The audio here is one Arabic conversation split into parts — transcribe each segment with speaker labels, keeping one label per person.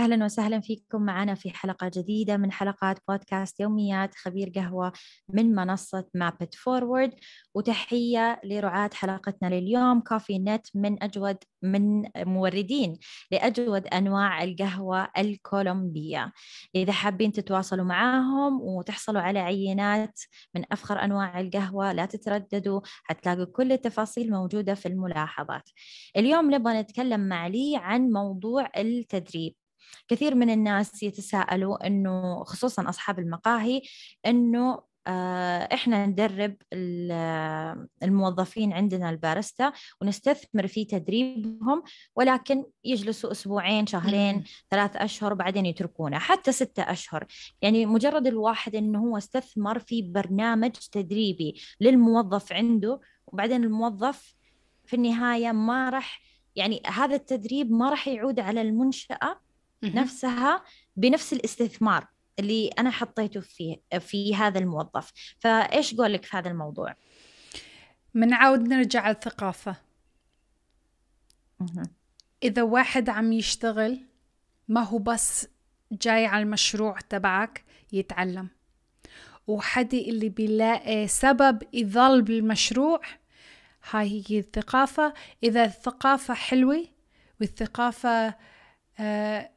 Speaker 1: أهلا وسهلا فيكم معنا في حلقة جديدة من حلقات بودكاست يوميات خبير قهوة من منصة مابت فورورد وتحية لرعاة حلقتنا لليوم كوفي نت من أجود من موردين لأجود أنواع القهوة الكولومبية إذا حابين تتواصلوا معاهم وتحصلوا على عينات من أفخر أنواع القهوة لا تترددوا حتلاقوا كل التفاصيل موجودة في الملاحظات اليوم نبغى نتكلم مع لي عن موضوع التدريب كثير من الناس يتساءلوا انه خصوصا اصحاب المقاهي انه آه، احنا ندرب آه، الموظفين عندنا البارستا ونستثمر في تدريبهم ولكن يجلسوا اسبوعين شهرين ثلاث اشهر بعدين يتركونا حتى ستة اشهر يعني مجرد الواحد انه هو استثمر في برنامج تدريبي للموظف عنده وبعدين الموظف في النهايه ما راح يعني هذا التدريب ما راح يعود على المنشاه نفسها بنفس الاستثمار اللي انا حطيته فيه في هذا
Speaker 2: الموظف فايش قولك في هذا الموضوع منعود نرجع للثقافة إذا واحد عم يشتغل ما هو بس جاي على المشروع تبعك يتعلم وحدي اللي بيلاقي سبب يضل بالمشروع هاي هي الثقافة إذا الثقافة حلوة والثقافة آه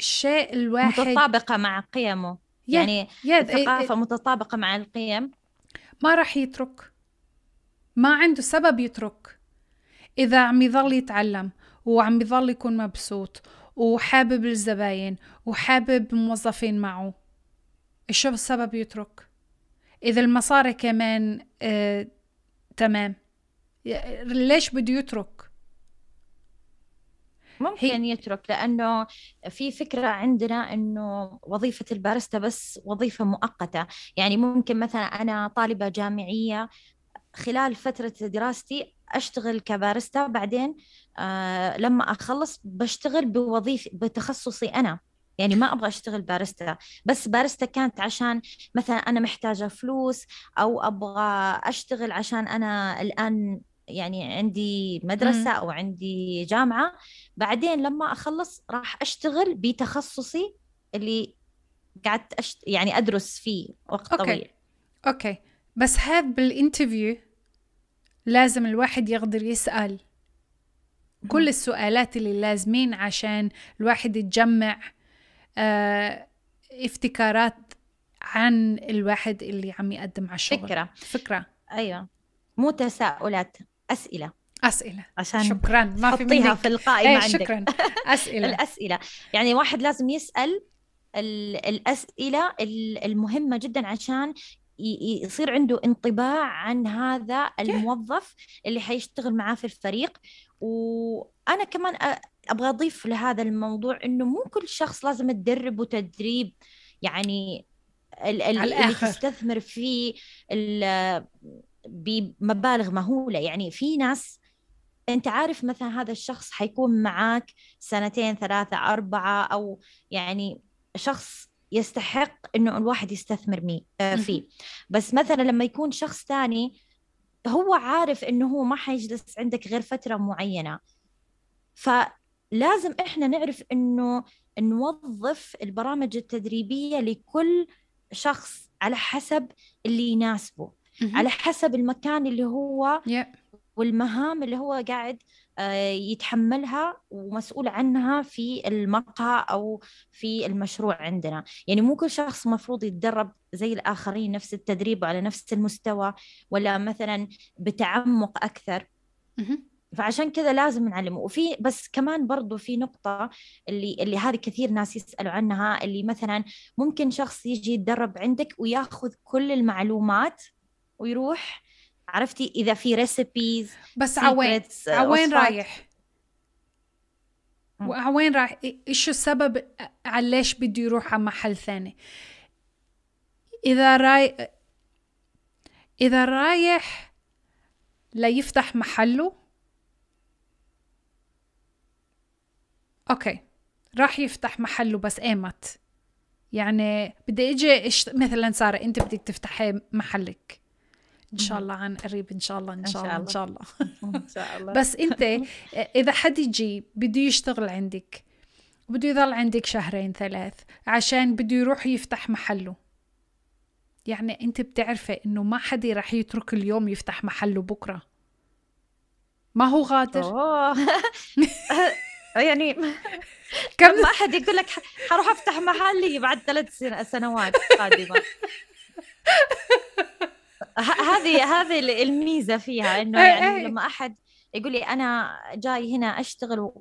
Speaker 2: الشيء الواحد متطابقة مع قيمه
Speaker 1: يد يعني يد الثقافة إيه، إيه.
Speaker 2: متطابقة مع القيم ما راح يترك ما عنده سبب يترك إذا عم يظل يتعلم وعم يظل يكون مبسوط وحابب الزباين وحابب موظفين معه شو السبب يترك إذا المصاري كمان آه تمام ليش بده يترك ممكن هي... يترك لانه
Speaker 1: في فكره عندنا انه وظيفه البارستا بس وظيفه مؤقته يعني ممكن مثلا انا طالبه جامعيه خلال فتره دراستي اشتغل كبارستا بعدين آه لما اخلص بشتغل بوظيفه بتخصصي انا يعني ما ابغى اشتغل بارستا بس بارستا كانت عشان مثلا انا محتاجه فلوس او ابغى اشتغل عشان انا الان يعني عندي مدرسة أو عندي جامعة بعدين لما أخلص راح أشتغل
Speaker 2: بتخصصي اللي قعدت أشت... يعني أدرس فيه وقت أوكي. طويل أوكي بس هذا بالانترفيو لازم الواحد يقدر يسأل كل السؤالات اللي لازمين عشان الواحد يتجمع آه افتكارات عن الواحد اللي عم يقدم على الشغل فكرة فكرة أيوة مو تساؤلات اسئله اسئله عشان شكرا ما في حطيها في القائمه إيه، عندك شكرا
Speaker 1: اسئله الاسئله يعني واحد لازم يسال الاسئله المهمه جدا عشان يصير عنده انطباع عن هذا الموظف اللي حيشتغل معاه في الفريق وانا كمان ابغى اضيف لهذا الموضوع انه مو كل شخص لازم تدربه تدريب يعني ال- ال- اللي تستثمر فيه بمبالغ مهوله يعني في ناس انت عارف مثلا هذا الشخص حيكون معك سنتين ثلاثه اربعه او يعني شخص يستحق انه الواحد يستثمر آه، فيه بس مثلا لما يكون شخص ثاني هو عارف انه هو ما حيجلس عندك غير فتره معينه فلازم احنا نعرف انه نوظف البرامج التدريبيه لكل شخص على حسب اللي يناسبه على حسب المكان اللي هو والمهام اللي هو قاعد آه، يتحملها ومسؤول عنها في المقهى او في المشروع عندنا يعني مو كل شخص مفروض يتدرب زي الاخرين نفس التدريب على نفس المستوى ولا مثلا بتعمق اكثر فعشان كذا لازم نعلمه وفي بس كمان برضو في نقطة اللي اللي هذه كثير ناس يسألوا عنها اللي مثلا ممكن شخص يجي يتدرب عندك وياخذ كل المعلومات ويروح عرفتي اذا في ريسبيز بس عوين عوين آه، رايح
Speaker 2: وعوين رايح إيه، ايش السبب على ليش بده يروح على محل ثاني اذا راي اذا رايح ليفتح محله اوكي راح يفتح محله بس ايمت يعني بدي اجي مثلا ساره انت بدك تفتحي محلك ان شاء الله عن قريب ان شاء الله ان شاء الله ان شاء الله, إن شاء الله. بس انت اذا حد يجي بده يشتغل عندك بده يضل عندك شهرين ثلاث عشان بده يروح يفتح محله يعني انت بتعرفي انه ما حدا رح يترك اليوم يفتح محله بكره ما هو غادر يعني كم ما احد
Speaker 1: يقول لك حروح افتح محلي بعد ثلاث سنوات قادمه هذه هذه الميزه فيها انه إيه، يعني إيه. لما احد يقول لي انا جاي هنا اشتغل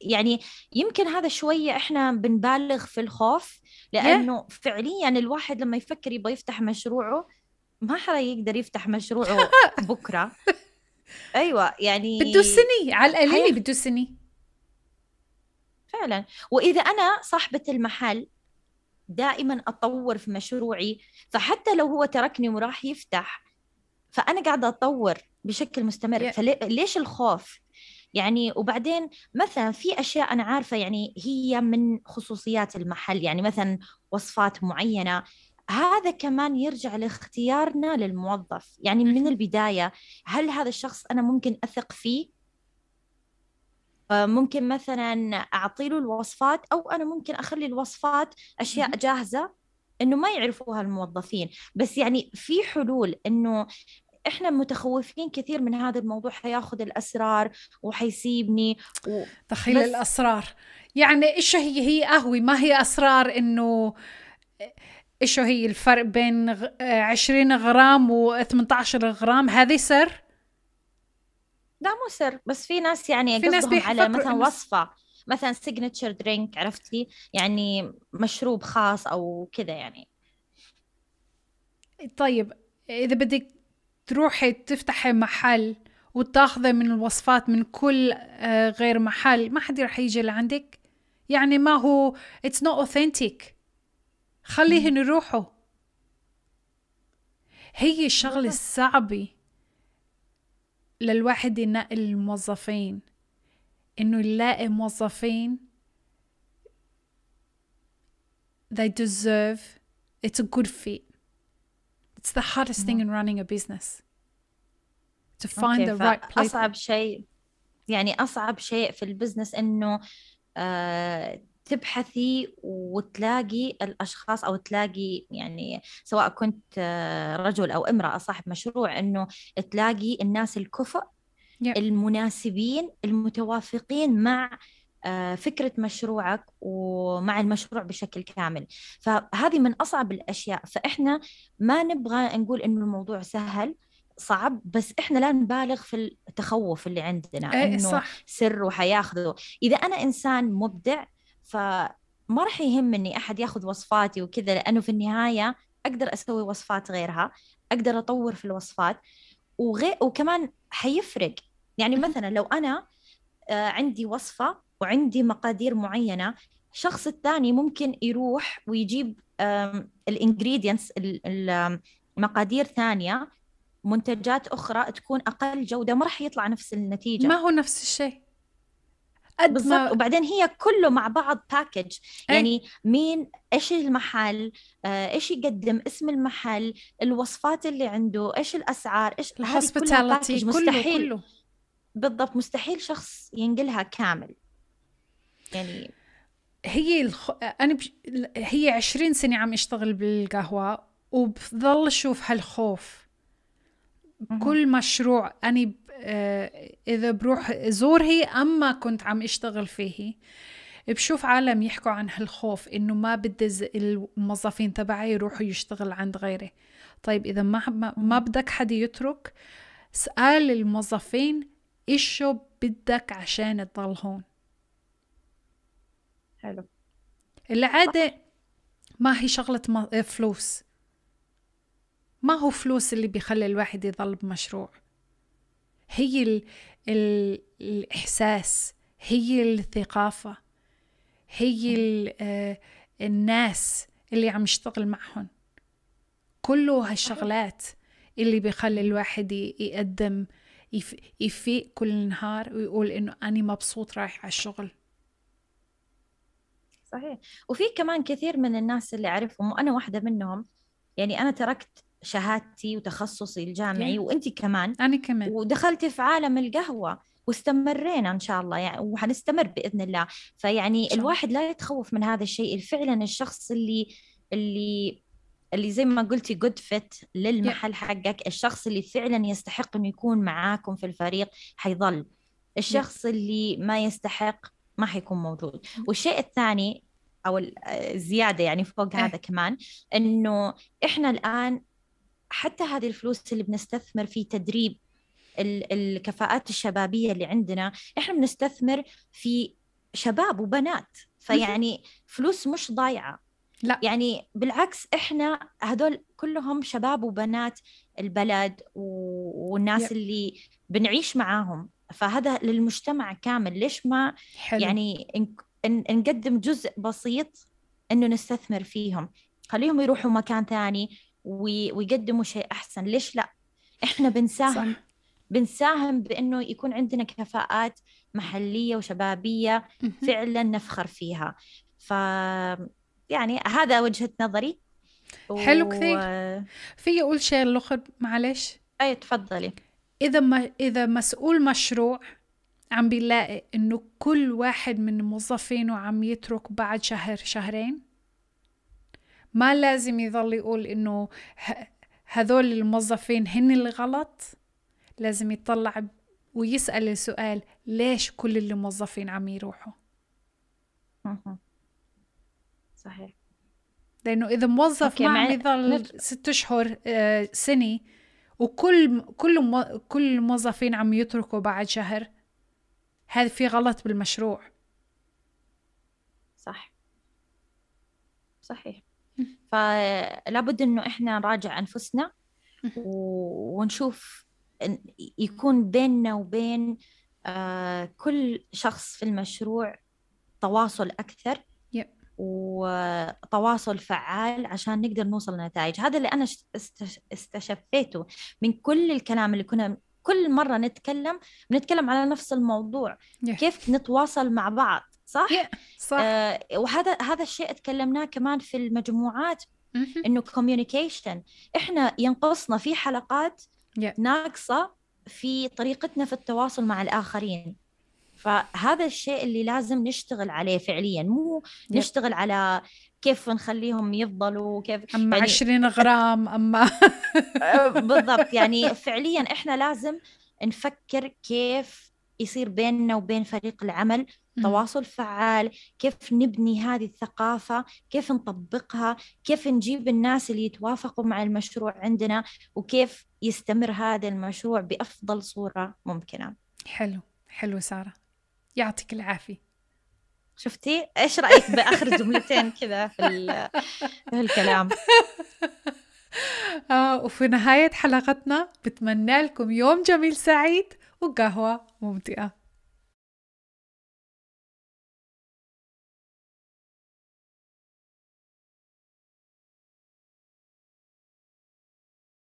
Speaker 1: يعني يمكن هذا شويه احنا بنبالغ في الخوف إيه. لانه yeah. فعليا الواحد لما يفكر يبغى يفتح مشروعه ما حدا يقدر يفتح مشروعه بكره ايوه يعني بده سني على القليل بده سني فعلا واذا انا صاحبه المحل دائما اطور في مشروعي فحتى لو هو تركني وراح يفتح فانا قاعده اطور بشكل مستمر فليش الخوف يعني وبعدين مثلا في اشياء انا عارفه يعني هي من خصوصيات المحل يعني مثلا وصفات معينه هذا كمان يرجع لاختيارنا للموظف يعني من البدايه هل هذا الشخص انا ممكن اثق فيه ممكن مثلا اعطي له الوصفات او انا ممكن اخلي الوصفات اشياء جاهزه انه ما يعرفوها الموظفين بس يعني في حلول انه احنا متخوفين كثير من هذا الموضوع حياخذ
Speaker 2: الاسرار وحيسيبني و... تخيل بس... الاسرار يعني ايش هي هي قهوه ما هي اسرار انه ايش هي الفرق بين 20 غرام و18 غرام هذه سر لا
Speaker 1: مو سر بس في ناس يعني في ناس على مثلا وصفه مثلا سيجنتشر درينك عرفتي يعني مشروب خاص او كذا يعني
Speaker 2: طيب اذا بدك تروحي تفتحي محل وتاخذي من الوصفات من كل آه، غير محل ما حد رح يجي لعندك يعني ما هو اتس نوت اوثنتيك خليهن يروحوا هي الشغله الصعبه للواحد ينقي الموظفين انه يلاقي موظفين they deserve it's a good fit it's the hardest thing in running a business to find okay, the right place أصعب
Speaker 1: شيء يعني أصعب شيء في البزنس إنه uh, تبحثي وتلاقي الاشخاص او تلاقي يعني سواء كنت آه، رجل او امراه صاحب مشروع انه تلاقي الناس الكفء yeah. المناسبين المتوافقين مع آه، فكرة مشروعك ومع المشروع بشكل كامل فهذه من أصعب الأشياء فإحنا ما نبغى نقول إنه الموضوع سهل صعب بس احنا لا نبالغ في التخوف اللي عندنا إيه، انه صح. سر وحياخذه اذا انا انسان مبدع فما راح يهمني احد ياخذ وصفاتي وكذا لانه في النهايه اقدر اسوي وصفات غيرها اقدر اطور في الوصفات وغير وكمان حيفرق يعني مثلا لو انا آه، عندي وصفه وعندي مقادير معينه الشخص الثاني ممكن يروح ويجيب الانجريدينتس المقادير ثانيه منتجات اخرى تكون اقل جوده ما راح يطلع نفس النتيجه ما هو نفس الشيء
Speaker 2: قد ما وبعدين
Speaker 1: هي كله مع بعض باكج إيه. يعني مين ايش المحل آه، ايش يقدم اسم المحل الوصفات اللي عنده ايش الاسعار ايش الهوسبيتاليتي كله مستحيل كله.
Speaker 2: بالضبط مستحيل شخص ينقلها كامل يعني هي الخ... انا بش... هي 20 سنه عم اشتغل بالقهوه وبضل اشوف هالخوف كل مشروع انا آه، إذا بروح زور هي أما كنت عم أشتغل فيه بشوف عالم يحكوا عن هالخوف إنه ما بدي الموظفين تبعي يروحوا يشتغل عند غيري طيب إذا ما, ما بدك حدا يترك سأل الموظفين إيشو بدك عشان تضل هون حلو العادة ما هي شغلة فلوس ما هو فلوس اللي بيخلي الواحد يضل بمشروع هي ال الـ الإحساس هي الثقافة هي آه، الناس اللي عم يشتغل معهم كل هالشغلات اللي بيخلي الواحد يقدم يفيق كل نهار ويقول انه انا مبسوط رايح على الشغل
Speaker 1: صحيح وفي كمان كثير من الناس اللي اعرفهم وانا واحده منهم يعني انا تركت شهادتي وتخصصي الجامعي وانت كمان انا كمان ودخلتي في عالم القهوه واستمرينا ان شاء الله يعني وحنستمر باذن الله فيعني شاء. الواحد لا يتخوف من هذا الشيء فعلا الشخص اللي اللي اللي زي ما قلتي جود فيت للمحل حقك الشخص اللي فعلا يستحق انه يكون معاكم في الفريق حيظل الشخص اللي ما يستحق ما حيكون موجود والشيء الثاني او الزياده آه، يعني فوق إيه. هذا كمان انه احنا الان حتى هذه الفلوس اللي بنستثمر في تدريب الكفاءات الشبابيه اللي عندنا احنا بنستثمر في شباب وبنات فيعني فلوس مش ضايعه لا يعني بالعكس احنا هذول كلهم شباب وبنات البلد والناس يب. اللي بنعيش معاهم فهذا للمجتمع كامل ليش ما حلو. يعني نقدم جزء بسيط انه نستثمر فيهم خليهم يروحوا مكان ثاني ويقدموا شيء احسن ليش لا احنا بنساهم صح. بنساهم بانه يكون عندنا كفاءات محليه وشبابيه فعلا نفخر فيها ف
Speaker 2: يعني هذا وجهه نظري و... حلو كثير في اقول شيء الاخر معلش اي تفضلي اذا ما اذا مسؤول مشروع عم بيلاقي انه كل واحد من موظفينه عم يترك بعد شهر شهرين ما لازم يضل يقول انه هذول الموظفين هن اللي غلط لازم يطلع ويسأل السؤال ليش كل الموظفين عم يروحوا صحيح لأنه إذا موظف ما عم يضل ست أشهر آه، سنة وكل كل كل الموظفين عم يتركوا بعد شهر هذا في غلط بالمشروع صح
Speaker 1: صحيح فلابد انه احنا نراجع انفسنا ونشوف يكون بيننا وبين آه، كل شخص في المشروع تواصل اكثر وتواصل فعال عشان نقدر نوصل لنتائج هذا اللي انا استشفيته من كل الكلام اللي كنا كل مره نتكلم بنتكلم على نفس الموضوع كيف نتواصل مع بعض صح؟ yeah. صح آه وهذا هذا الشيء تكلمناه كمان في المجموعات انه كوميونيكيشن احنا ينقصنا في حلقات yeah. ناقصه في طريقتنا في التواصل مع الاخرين فهذا الشيء اللي لازم نشتغل عليه فعليا مو yeah. نشتغل على كيف نخليهم يفضلوا كيف اما يعني 20
Speaker 2: غرام اما بالضبط يعني
Speaker 1: فعليا احنا لازم نفكر كيف يصير بيننا وبين فريق العمل تواصل فعال كيف نبني هذه الثقافة كيف نطبقها كيف نجيب الناس اللي يتوافقوا مع المشروع عندنا وكيف يستمر هذا المشروع بأفضل صورة ممكنة حلو
Speaker 2: حلو سارة يعطيك العافية شفتي ايش رايك باخر جملتين كذا في, في الكلام آه وفي نهايه حلقتنا بتمنى لكم يوم جميل سعيد وقهوه ممتعه